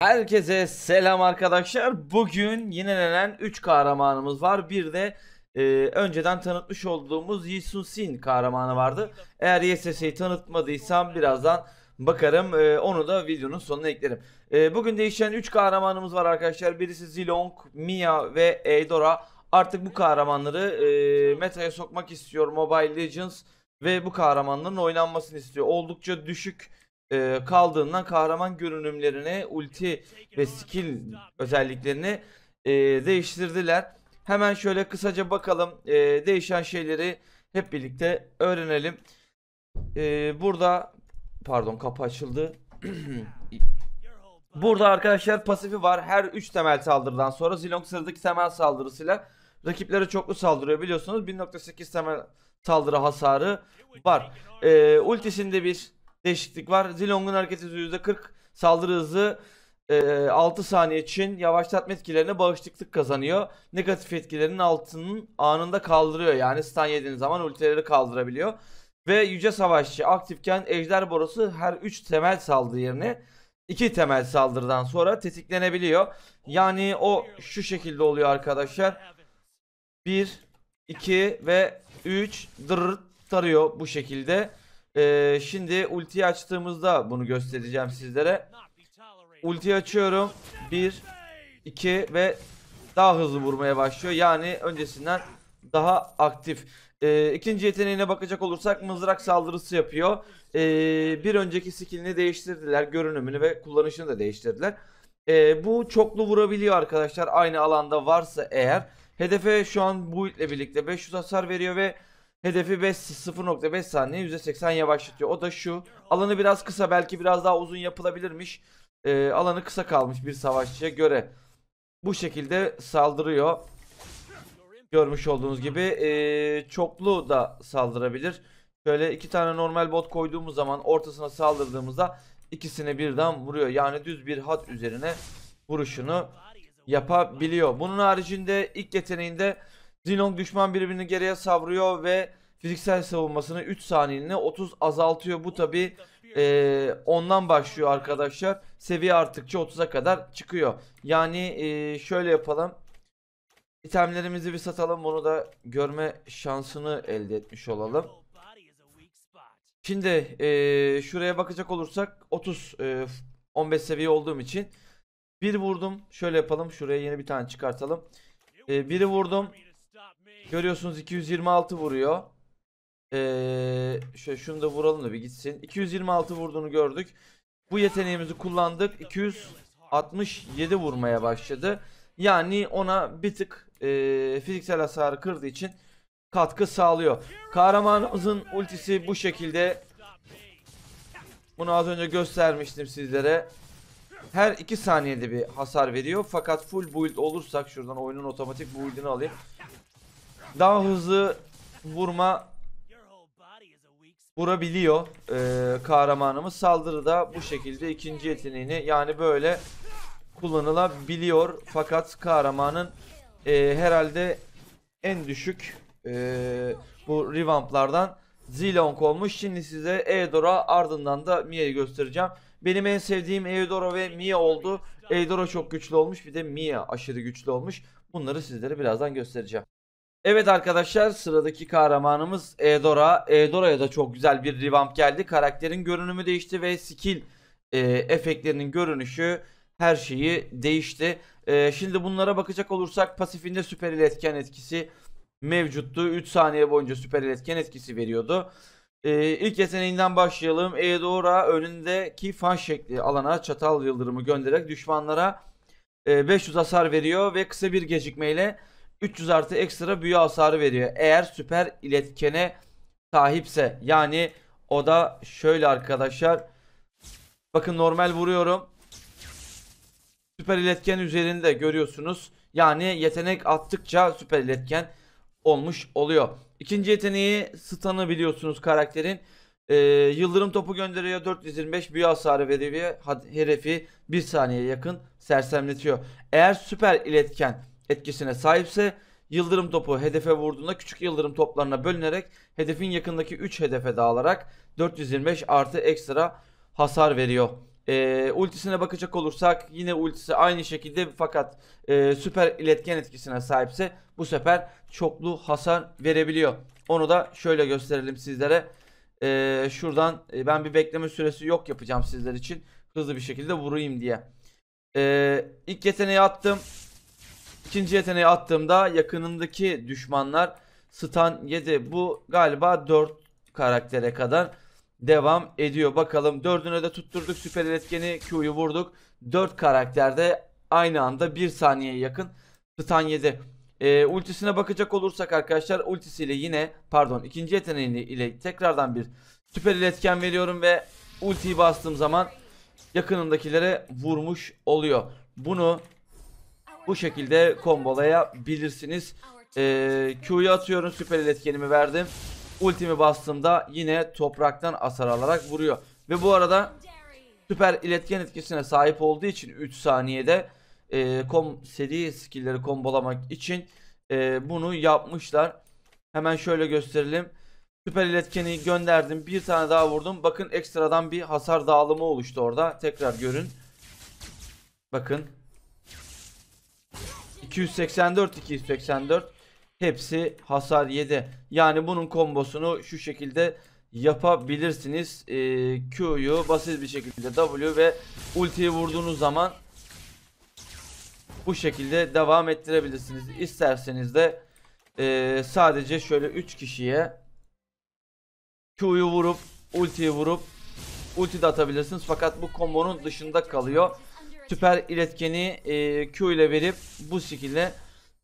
Herkese selam arkadaşlar. Bugün yenilenen 3 kahramanımız var. Bir de e, önceden tanıtmış olduğumuz Yisun Sin kahramanı vardı. Eğer YSS'yi tanıtmadıysam birazdan bakarım. E, onu da videonun sonuna eklerim. E, bugün değişen 3 kahramanımız var arkadaşlar. Birisi Zilong, Mia ve Eidora. Artık bu kahramanları e, metaya sokmak istiyor Mobile Legends ve bu kahramanların oynanmasını istiyor. Oldukça düşük e, kaldığından kahraman görünümlerine, ulti ve skill özelliklerini e, değiştirdiler. Hemen şöyle kısaca bakalım e, değişen şeyleri hep birlikte öğrenelim. E, burada pardon kapı açıldı. burada arkadaşlar pasifi var. Her 3 temel saldırıdan sonra Zilong sıradaki temel saldırısıyla rakiplere çoklu saldırıyor biliyorsunuz. 1.8 temel saldırı hasarı var. E, ultisinde bir değişiklik var. Zilong'un hareket hızı %40, saldırı hızı e, 6 saniye için yavaşlatma etkilerine bağışıklık kazanıyor. Negatif etkilerinin altının anında kaldırıyor. Yani stun yediğiniz zaman ultileri kaldırabiliyor. Ve Yüce Savaşçı aktifken Ejder Borusu her 3 temel saldırı yerine 2 temel saldırıdan sonra tetiklenebiliyor. Yani o şu şekilde oluyor arkadaşlar. 1, 2 ve 3 dırırt tarıyor bu şekilde. Ee, şimdi ultiyi açtığımızda bunu göstereceğim sizlere. Ulti açıyorum. 1, 2 ve daha hızlı vurmaya başlıyor. Yani öncesinden daha aktif. Ee, ikinci yeteneğine bakacak olursak mızrak saldırısı yapıyor. Ee, bir önceki skillini değiştirdiler. Görünümünü ve kullanışını da değiştirdiler. Ee, bu çoklu vurabiliyor arkadaşlar. Aynı alanda varsa eğer. Hedefe şu an bu ile birlikte 500 hasar veriyor ve Hedefi 0.5 saniye %80 yavaşlatıyor. O da şu. Alanı biraz kısa belki biraz daha uzun yapılabilirmiş. Ee, alanı kısa kalmış bir savaşçıya göre. Bu şekilde saldırıyor. Görmüş olduğunuz gibi ee, çoklu da saldırabilir. Şöyle iki tane normal bot koyduğumuz zaman ortasına saldırdığımızda ikisini birden vuruyor. Yani düz bir hat üzerine vuruşunu yapabiliyor. Bunun haricinde ilk yeteneğinde Zinong düşman birbirini geriye savruyor ve fiziksel savunmasını 3 saniyeliğine 30 azaltıyor. Bu tabi e, ondan başlıyor arkadaşlar. Seviye arttıkça 30'a kadar çıkıyor. Yani e, şöyle yapalım. İtemlerimizi bir satalım. Bunu da görme şansını elde etmiş olalım. Şimdi e, şuraya bakacak olursak 30 e, 15 seviye olduğum için bir vurdum. Şöyle yapalım. Şuraya yeni bir tane çıkartalım. E, biri vurdum. Görüyorsunuz 226 vuruyor. Ee, şöyle şunu da vuralım da bir gitsin. 226 vurduğunu gördük. Bu yeteneğimizi kullandık. 267 vurmaya başladı. Yani ona bir tık e, fiziksel hasarı kırdığı için katkı sağlıyor. Kahramanımızın ultisi bu şekilde. Bunu az önce göstermiştim sizlere. Her 2 saniyede bir hasar veriyor. Fakat full build olursak şuradan oyunun otomatik build'ini alayım daha hızlı vurma vurabiliyor e, kahramanımız. Saldırıda bu şekilde ikinci yeteneğini yani böyle kullanılabiliyor. Fakat kahramanın e, herhalde en düşük e, bu revamplardan Zilong olmuş. Şimdi size Eodora ardından da Mia'yı göstereceğim. Benim en sevdiğim Eodora ve Mia oldu. Eodora çok güçlü olmuş bir de Mia aşırı güçlü olmuş. Bunları sizlere birazdan göstereceğim. Evet arkadaşlar sıradaki kahramanımız Eedora. Eedora'ya da çok güzel bir revamp geldi. Karakterin görünümü değişti ve skill e, efektlerinin görünüşü her şeyi değişti. E, şimdi bunlara bakacak olursak pasifinde süper iletken etkisi mevcuttu. 3 saniye boyunca süper iletken etkisi veriyordu. E, ilk yeteneğinden başlayalım. Eedora önündeki fan şekli alana çatal yıldırımı göndererek düşmanlara e, 500 hasar veriyor ve kısa bir gecikmeyle ile 300 artı ekstra büyü hasarı veriyor. Eğer süper iletkene sahipse. Yani o da şöyle arkadaşlar. Bakın normal vuruyorum. Süper iletken üzerinde görüyorsunuz. Yani yetenek attıkça süper iletken olmuş oluyor. İkinci yeteneği stun'ı biliyorsunuz karakterin. Ee, yıldırım topu gönderiyor 425 büyü hasarı veriyor. Hedefi 1 saniye yakın sersemletiyor. Eğer süper iletken etkisine sahipse yıldırım topu hedefe vurduğunda küçük yıldırım toplarına bölünerek hedefin yakındaki 3 hedefe dağılarak 425 artı ekstra hasar veriyor. E, ultisine bakacak olursak yine ultisi aynı şekilde fakat e, süper iletken etkisine sahipse bu sefer çoklu hasar verebiliyor. Onu da şöyle gösterelim sizlere. E, şuradan e, ben bir bekleme süresi yok yapacağım sizler için. Hızlı bir şekilde vurayım diye. E, ilk yeteneği attım. İkinci yeteneği attığımda yakınındaki düşmanlar stun yedi. Bu galiba 4 karaktere kadar devam ediyor. Bakalım 4'üne de tutturduk. Süper iletkeni Q'yu vurduk. 4 karakterde aynı anda 1 saniyeye yakın stun yedi. E, ee, ultisine bakacak olursak arkadaşlar ultisiyle yine pardon ikinci yeteneğini ile tekrardan bir süper iletken veriyorum ve ultiyi bastığım zaman yakınındakilere vurmuş oluyor. Bunu bu şekilde kombolayabilirsiniz. Ee, Q'yu atıyorum süper iletkenimi verdim. Ultimi bastığımda yine topraktan asar alarak vuruyor. Ve bu arada süper iletken etkisine sahip olduğu için 3 saniyede e, kom seri skillleri kombolamak için e, bunu yapmışlar. Hemen şöyle gösterelim. Süper iletkeni gönderdim. Bir tane daha vurdum. Bakın ekstradan bir hasar dağılımı oluştu orada. Tekrar görün. Bakın 284 284 hepsi hasar 7. Yani bunun kombosunu şu şekilde yapabilirsiniz. E, Q'yu basit bir şekilde W ve ultiyi vurduğunuz zaman bu şekilde devam ettirebilirsiniz. İsterseniz de e, sadece şöyle 3 kişiye Q'yu vurup ultiyi vurup ulti de atabilirsiniz. Fakat bu kombonun dışında kalıyor süper iletkeni e, Q ile verip bu şekilde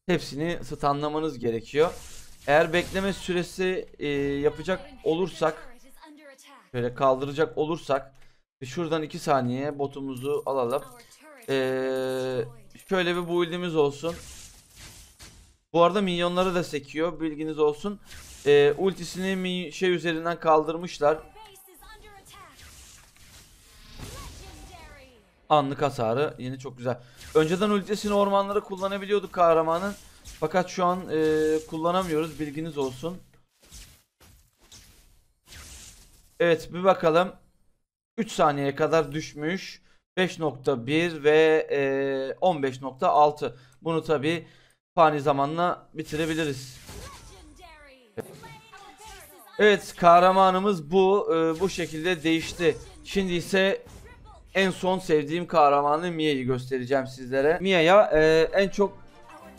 hepsini stunlamanız gerekiyor. Eğer bekleme süresi e, yapacak olursak şöyle kaldıracak olursak şuradan 2 saniye botumuzu alalım. E, şöyle bir build'imiz olsun. Bu arada minyonları da sekiyor bilginiz olsun. E, ultisini şey üzerinden kaldırmışlar. Anlık hasarı yine çok güzel. Önceden ultisini ormanlara kullanabiliyorduk kahramanın. Fakat şu an e, kullanamıyoruz. Bilginiz olsun. Evet bir bakalım. 3 saniyeye kadar düşmüş. 5.1 ve e, 15.6. Bunu tabi fani zamanla bitirebiliriz. Evet kahramanımız bu. E, bu şekilde değişti. Şimdi ise en son sevdiğim kahramanı Mia'yı göstereceğim sizlere. Mia'ya e, en çok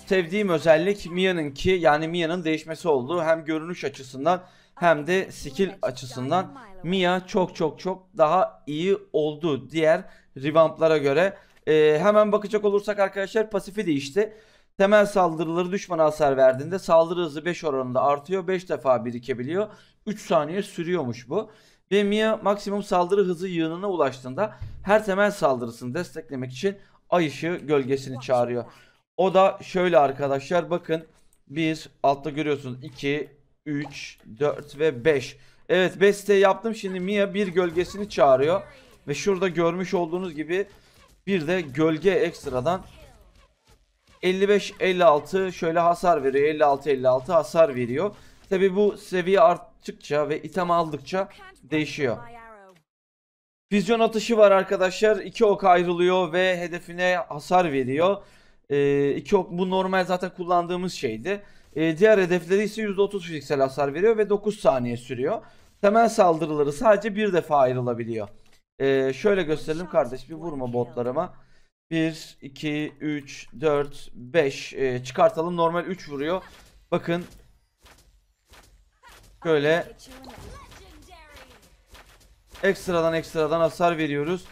sevdiğim özellik Mia'nın ki yani Mia'nın değişmesi oldu. Hem görünüş açısından hem de skill açısından Mia çok çok çok daha iyi oldu diğer revamplara göre. E, hemen bakacak olursak arkadaşlar pasifi değişti. Temel saldırıları düşmana hasar verdiğinde saldırı hızı 5 oranında artıyor. 5 defa birikebiliyor. 3 saniye sürüyormuş bu ve Mia maksimum saldırı hızı yığınına ulaştığında her temel saldırısını desteklemek için ay ışığı gölgesini çağırıyor. O da şöyle arkadaşlar bakın bir altta görüyorsunuz 2 3 4 ve 5. Evet 5 yaptım şimdi Mia bir gölgesini çağırıyor ve şurada görmüş olduğunuz gibi bir de gölge ekstradan 55 56 şöyle hasar veriyor 56 56 hasar veriyor. Tabi bu seviye art arttıkça ve item aldıkça değişiyor. Fizyon atışı var arkadaşlar. İki ok ayrılıyor ve hedefine hasar veriyor. 2 ee, ok bu normal zaten kullandığımız şeydi. Ee, diğer hedefleri ise %30 fiziksel hasar veriyor ve 9 saniye sürüyor. Temel saldırıları sadece bir defa ayrılabiliyor. Ee, şöyle gösterelim kardeş bir vurma botlarıma. 1, 2, 3, 4, 5 ee, çıkartalım normal 3 vuruyor. Bakın Şöyle ekstradan ekstradan hasar veriyoruz.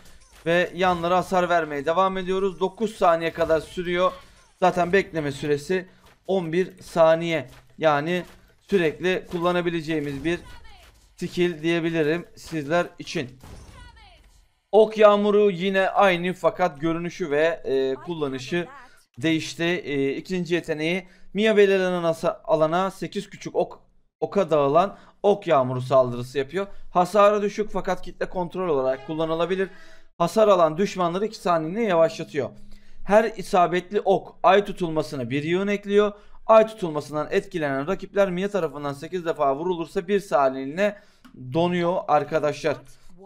Ve yanlara hasar vermeye devam ediyoruz. 9 saniye kadar sürüyor. Zaten bekleme süresi 11 saniye. Yani sürekli kullanabileceğimiz bir skill diyebilirim sizler için. Ok yağmuru yine aynı fakat görünüşü ve e, kullanışı değişti. E, ikinci yeteneği Mia belirlenen alana 8 küçük ok oka dağılan ok yağmuru saldırısı yapıyor. Hasarı düşük fakat kitle kontrol olarak kullanılabilir. Hasar alan düşmanları 2 saniyene yavaşlatıyor. Her isabetli ok ay tutulmasına bir yığın ekliyor. Ay tutulmasından etkilenen rakipler Mia tarafından 8 defa vurulursa bir saniyeliğine donuyor arkadaşlar.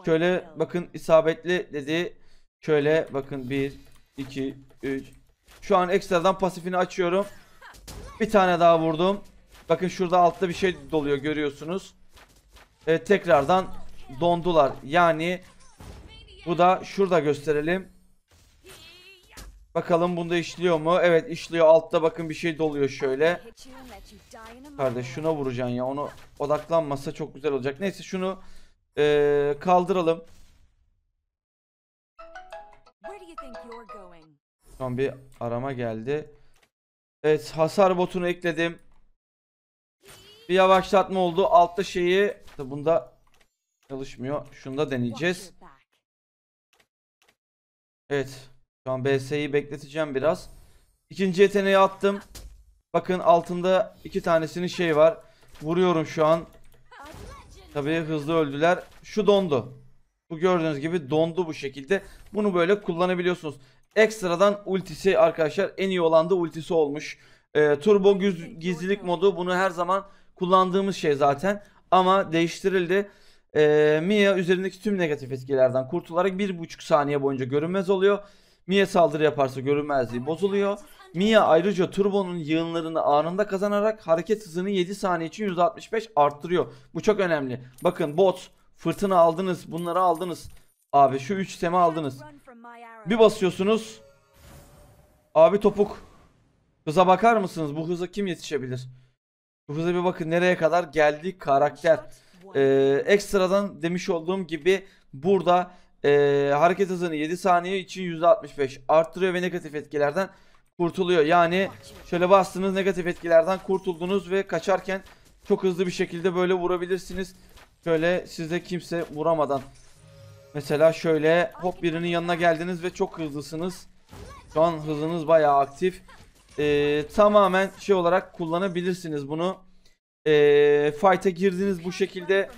Şöyle bakın isabetli dedi. Şöyle bakın 1, 2, 3. Şu an ekstradan pasifini açıyorum. Bir tane daha vurdum. Bakın şurada altta bir şey doluyor görüyorsunuz. Evet tekrardan dondular. Yani bu da şurada gösterelim. Bakalım bunda işliyor mu? Evet işliyor. Altta bakın bir şey doluyor şöyle. Kardeş şuna vuracaksın ya. Onu odaklanmasa çok güzel olacak. Neyse şunu ee, kaldıralım. Şu an bir arama geldi. Evet hasar botunu ekledim. Bir yavaşlatma oldu. Altta şeyi bunda çalışmıyor. Şunu da deneyeceğiz. Evet. Şu an BS'yi bekleteceğim biraz. İkinci yeteneği attım. Bakın altında iki tanesinin şey var. Vuruyorum şu an. Tabii hızlı öldüler. Şu dondu. Bu gördüğünüz gibi dondu bu şekilde. Bunu böyle kullanabiliyorsunuz. Ekstradan ultisi arkadaşlar en iyi olan da ultisi olmuş. Ee, turbo gizlilik modu bunu her zaman kullandığımız şey zaten ama değiştirildi. Ee, Mia üzerindeki tüm negatif etkilerden kurtularak 1,5 saniye boyunca görünmez oluyor. Mia saldırı yaparsa görünmezliği bozuluyor. Mia ayrıca turbonun yığınlarını anında kazanarak hareket hızını 7 saniye için %65 arttırıyor. Bu çok önemli. Bakın bot, fırtına aldınız, bunları aldınız. Abi şu 3 sema aldınız. Bir basıyorsunuz. Abi topuk. Hıza bakar mısınız? Bu hıza kim yetişebilir? Çok bir bakın nereye kadar geldi karakter. Ee, ekstradan demiş olduğum gibi burada e, hareket hızını 7 saniye için %65 arttırıyor ve negatif etkilerden kurtuluyor. Yani şöyle bastınız negatif etkilerden kurtuldunuz ve kaçarken çok hızlı bir şekilde böyle vurabilirsiniz. Şöyle size kimse vuramadan. Mesela şöyle hop birinin yanına geldiniz ve çok hızlısınız. Şu an hızınız bayağı aktif e, tamamen şey olarak kullanabilirsiniz bunu. E, fight'a girdiniz bu şekilde.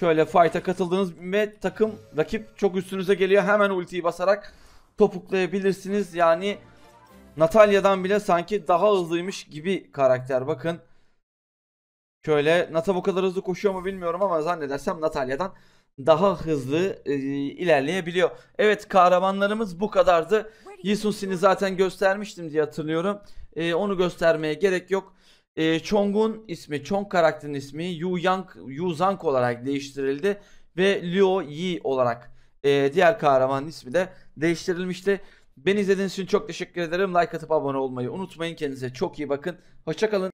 Şöyle fight'a katıldınız ve takım rakip çok üstünüze geliyor. Hemen ultiyi basarak topuklayabilirsiniz. Yani Natalya'dan bile sanki daha hızlıymış gibi karakter bakın. Şöyle Nata bu kadar hızlı koşuyor mu bilmiyorum ama zannedersem Natalya'dan daha hızlı e, ilerleyebiliyor. Evet kahramanlarımız bu kadardı. Yisunsin'i zaten göstermiştim diye hatırlıyorum. E, onu göstermeye gerek yok. E, Chong'un ismi, Chong karakterin ismi Yu Yang, Yu Zhang olarak değiştirildi ve Liu Yi olarak e, diğer kahramanın ismi de değiştirilmişti. Beni izlediğiniz için çok teşekkür ederim. Like atıp abone olmayı unutmayın. Kendinize çok iyi bakın. Hoşçakalın.